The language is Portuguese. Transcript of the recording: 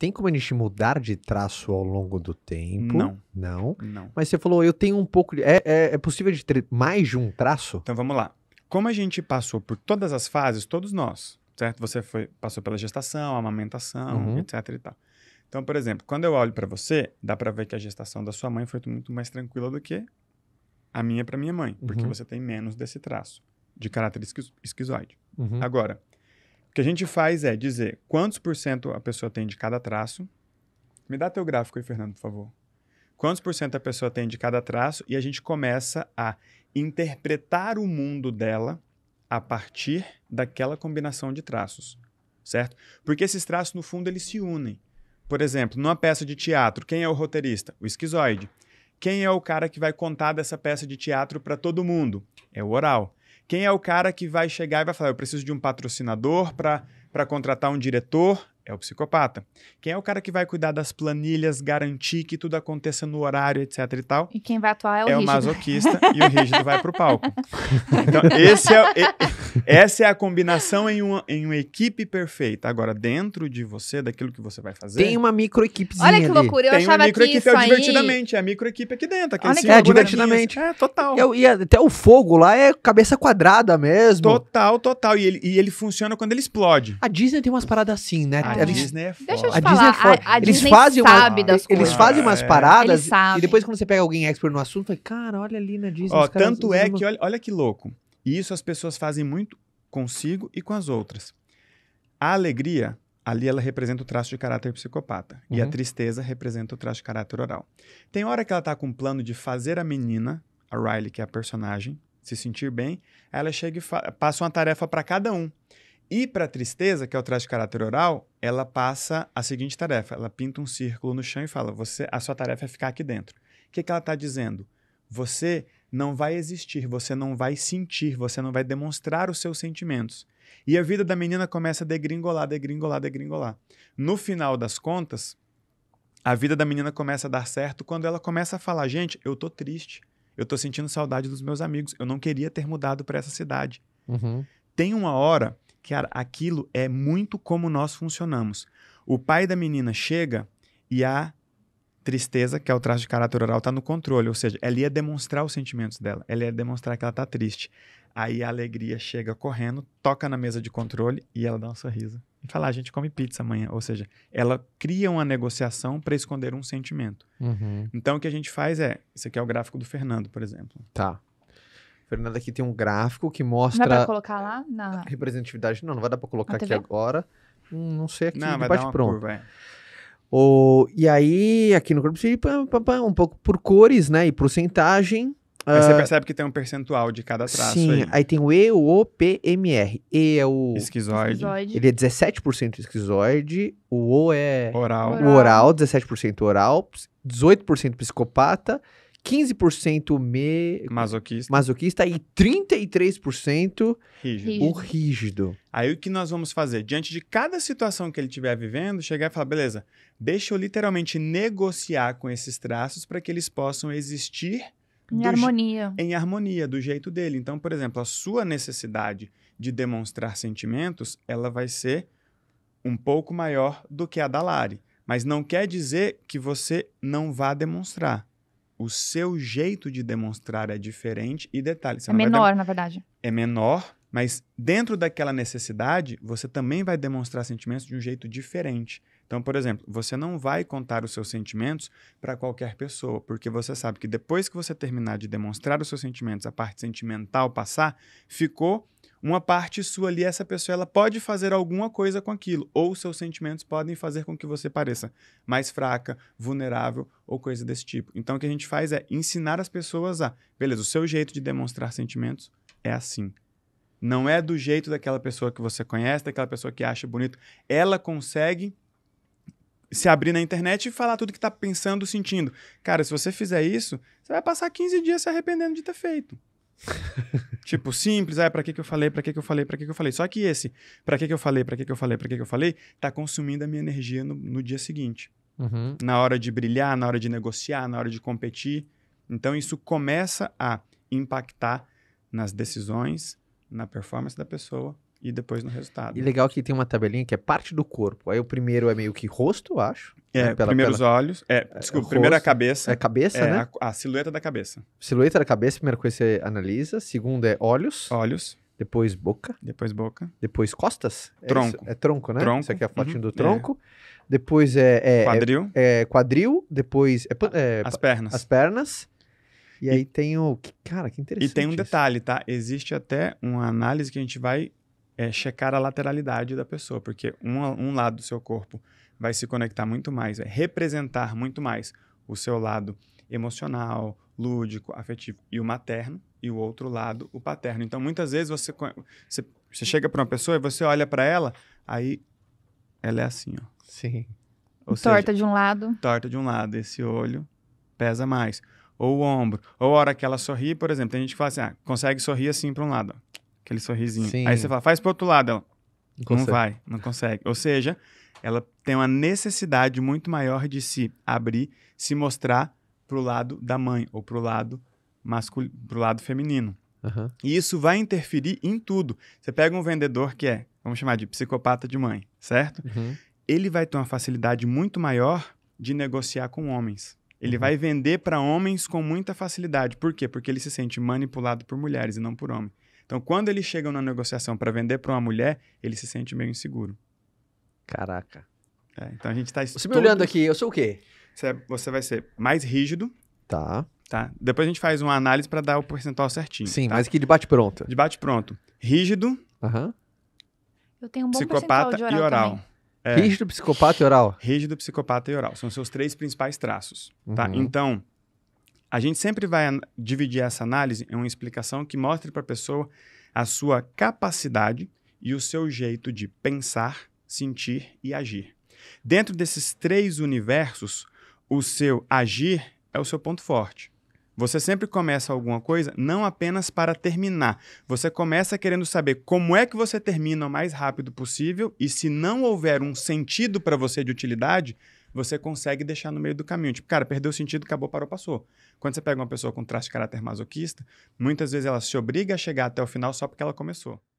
Tem como a gente mudar de traço ao longo do tempo? Não. Não. não. Mas você falou, eu tenho um pouco de. É, é, é possível de ter mais de um traço? Então vamos lá. Como a gente passou por todas as fases, todos nós, certo? Você foi, passou pela gestação, amamentação, uhum. etc e tal. Então, por exemplo, quando eu olho para você, dá para ver que a gestação da sua mãe foi muito mais tranquila do que a minha para minha mãe, porque uhum. você tem menos desse traço de caráter esquizoide. Uhum. Agora, o que a gente faz é dizer quantos por cento a pessoa tem de cada traço. Me dá teu gráfico aí, Fernando, por favor. Quantos por cento a pessoa tem de cada traço e a gente começa a interpretar o mundo dela a partir daquela combinação de traços, certo? Porque esses traços, no fundo, eles se unem. Por exemplo, numa peça de teatro, quem é o roteirista? O esquizoide. Quem é o cara que vai contar dessa peça de teatro para todo mundo? É o oral. Quem é o cara que vai chegar e vai falar: eu preciso de um patrocinador para contratar um diretor? É o psicopata. Quem é o cara que vai cuidar das planilhas, garantir que tudo aconteça no horário, etc e tal? E quem vai atuar é o É rígido. o masoquista e o rígido vai pro palco. Então, esse é, essa é a combinação em uma, em uma equipe perfeita. Agora, dentro de você, daquilo que você vai fazer. Tem uma micro Olha que loucura, eu tem achava uma micro que equipe, é o divertidamente, aí... é a micro equipe aqui dentro. Aqui Olha que é, divertidamente. É, total. Eu, e é é até o fogo lá é cabeça quadrada mesmo. Total, total. E ele, e ele funciona quando ele explode. A Disney tem umas paradas assim, né? A eles, Disney é foda. Deixa eu te a falar, Disney é a, a eles Disney fazem sabe uma, das Eles coisas. fazem umas é. paradas e depois quando você pega alguém expert no assunto, fala, cara, olha ali na Disney. Ó, tanto é que, olha, olha que louco. E isso as pessoas fazem muito consigo e com as outras. A alegria, ali ela representa o traço de caráter psicopata. Uhum. E a uhum. tristeza representa o traço de caráter oral. Tem hora que ela está com um plano de fazer a menina, a Riley, que é a personagem, se sentir bem. Ela chega e passa uma tarefa para cada um. E para a tristeza, que é o traço de caráter oral, ela passa a seguinte tarefa. Ela pinta um círculo no chão e fala: "Você, a sua tarefa é ficar aqui dentro". O que, que ela está dizendo? Você não vai existir, você não vai sentir, você não vai demonstrar os seus sentimentos. E a vida da menina começa a degringolar, degringolar, degringolar. No final das contas, a vida da menina começa a dar certo quando ela começa a falar: gente, eu tô triste, eu tô sentindo saudade dos meus amigos, eu não queria ter mudado para essa cidade. Uhum. Tem uma hora, que aquilo é muito como nós funcionamos. O pai da menina chega e a tristeza, que é o traço de caráter oral, está no controle, ou seja, ela ia é demonstrar os sentimentos dela, ela ia é demonstrar que ela está triste. Aí a alegria chega correndo, toca na mesa de controle e ela dá um sorriso. E fala, ah, a gente come pizza amanhã. Ou seja, ela cria uma negociação para esconder um sentimento. Uhum. Então o que a gente faz é. Esse aqui é o gráfico do Fernando, por exemplo. Tá. Fernando aqui tem um gráfico que mostra. Não dá pra colocar lá? Na... Representatividade. Não, não vai dar pra colocar aqui agora. Hum, não sei aqui. Não, vai dar uma pronto. curva, é. O, e aí, aqui no corpo, um pouco por cores, né? E porcentagem. Aí uh, você ah, percebe que tem um percentual de cada traço. Sim, aí, aí tem o E, o O, P, M, R. E é o. Esquizoide. esquizoide. Ele é 17% esquizoide. O O é. Oral. O oral, 17% oral. 18% psicopata. 15% me... masoquista. masoquista e 33% rígido. o rígido. Aí o que nós vamos fazer? Diante de cada situação que ele estiver vivendo, chegar e falar: beleza, deixa eu literalmente negociar com esses traços para que eles possam existir em harmonia. Em harmonia, do jeito dele. Então, por exemplo, a sua necessidade de demonstrar sentimentos, ela vai ser um pouco maior do que a da Lari. Mas não quer dizer que você não vá demonstrar o seu jeito de demonstrar é diferente e detalhe. é menor, na verdade. É menor, mas dentro daquela necessidade, você também vai demonstrar sentimentos de um jeito diferente. Então, por exemplo, você não vai contar os seus sentimentos para qualquer pessoa, porque você sabe que depois que você terminar de demonstrar os seus sentimentos, a parte sentimental passar, ficou uma parte sua ali, essa pessoa, ela pode fazer alguma coisa com aquilo, ou seus sentimentos podem fazer com que você pareça mais fraca, vulnerável ou coisa desse tipo. Então, o que a gente faz é ensinar as pessoas a, beleza, o seu jeito de demonstrar sentimentos é assim. Não é do jeito daquela pessoa que você conhece, daquela pessoa que acha bonito. Ela consegue se abrir na internet e falar tudo que está pensando, sentindo. Cara, se você fizer isso, você vai passar 15 dias se arrependendo de ter feito. Tipo, simples, ah, pra que que eu falei, pra que que eu falei, pra que que eu falei. Só que esse, pra que que eu falei, pra que que eu falei, pra que que eu falei, tá consumindo a minha energia no, no dia seguinte. Uhum. Na hora de brilhar, na hora de negociar, na hora de competir. Então, isso começa a impactar nas decisões, na performance da pessoa e depois no resultado. E legal que tem uma tabelinha que é parte do corpo. Aí o primeiro é meio que rosto, eu acho. É, né? Pela, primeiro pela... os olhos. É, desculpa, é, é rosto, primeiro a cabeça. É a cabeça, é, né? A, a, silhueta da cabeça. Silhueta da cabeça, primeira coisa que você analisa. Segundo é olhos. Olhos. Depois boca. Depois boca. Depois costas. É tronco. É, é tronco, né? Tronco. Isso aqui é a fotinho uhum, do tronco. É. Depois é, é Quadril. É, quadril. Depois é, As pernas. As pernas. E, e aí tem o... Cara, que interessante E tem um isso. detalhe, tá? Existe até uma análise que a gente vai é checar a lateralidade da pessoa, porque um, um lado do seu corpo vai se conectar muito mais, vai representar muito mais o seu lado emocional, lúdico, afetivo e o materno, e o outro lado, o paterno. Então, muitas vezes você, você, você chega para uma pessoa e você olha para ela, aí ela é assim, ó. Sim. Ou torta seja, de um lado. Torta de um lado, esse olho pesa mais. Ou o ombro. Ou a hora que ela sorri, por exemplo, tem gente que fala assim, ah, consegue sorrir assim para um lado. Ó. Aquele sorrisinho. Sim. Aí você fala, faz pro outro lado. Ela, não, não vai, não consegue. Ou seja, ela tem uma necessidade muito maior de se abrir, se mostrar pro lado da mãe ou pro lado masculino, pro lado feminino. Uhum. E isso vai interferir em tudo. Você pega um vendedor que é, vamos chamar de psicopata de mãe, certo? Uhum. Ele vai ter uma facilidade muito maior de negociar com homens. Ele uhum. vai vender para homens com muita facilidade. Por quê? Porque ele se sente manipulado por mulheres e não por homens. Então, quando eles chegam na negociação para vender para uma mulher, ele se sente meio inseguro. Caraca. É, então a gente está. Você todo... me olhando aqui, eu sou o quê? Você, é, você vai ser mais rígido. Tá. Tá. Depois a gente faz uma análise para dar o percentual certinho. Sim, tá? mas que de bate pronto. De bate pronto. Rígido. Uhum. Eu tenho um bom psicopata de oral e oral. É, rígido, psicopata e oral. Rígido, psicopata e oral. São seus três principais traços. Tá? Uhum. Então, a gente sempre vai dividir essa análise em uma explicação que mostre para a pessoa a sua capacidade e o seu jeito de pensar, sentir e agir. Dentro desses três universos, o seu agir é o seu ponto forte. Você sempre começa alguma coisa não apenas para terminar. Você começa querendo saber como é que você termina o mais rápido possível e se não houver um sentido para você de utilidade, você consegue deixar no meio do caminho. Tipo, cara, perdeu o sentido, acabou, parou, passou. Quando você pega uma pessoa com traço de caráter masoquista, muitas vezes ela se obriga a chegar até o final só porque ela começou.